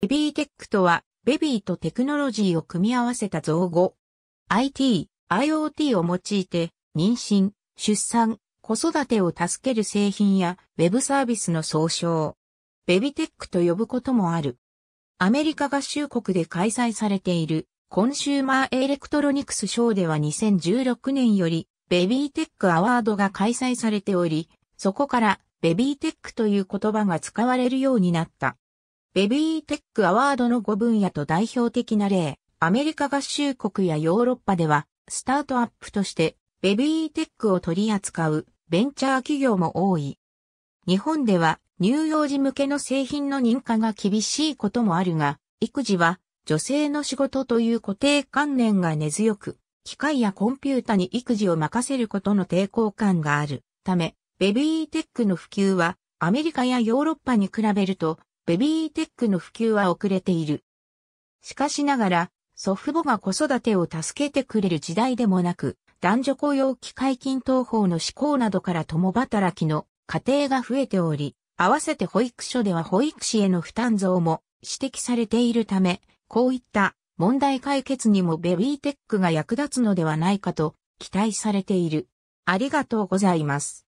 ベビーテックとは、ベビーとテクノロジーを組み合わせた造語。IT、IoT を用いて、妊娠、出産、子育てを助ける製品や、ウェブサービスの総称。ベビーテックと呼ぶこともある。アメリカ合衆国で開催されている、コンシューマーエレクトロニクスショーでは2016年より、ベビーテックアワードが開催されており、そこから、ベビーテックという言葉が使われるようになった。ベビーテックアワードの5分野と代表的な例、アメリカ合衆国やヨーロッパでは、スタートアップとして、ベビーテックを取り扱うベンチャー企業も多い。日本では、乳幼児向けの製品の認可が厳しいこともあるが、育児は女性の仕事という固定観念が根強く、機械やコンピュータに育児を任せることの抵抗感があるため、ベビーテックの普及はアメリカやヨーロッパに比べるとベビーテックの普及は遅れている。しかしながら、祖父母が子育てを助けてくれる時代でもなく、男女雇用機会均等法の施行などから共働きの家庭が増えており、合わせて保育所では保育士への負担増も指摘されているため、こういった問題解決にもベビーテックが役立つのではないかと期待されている。ありがとうございます。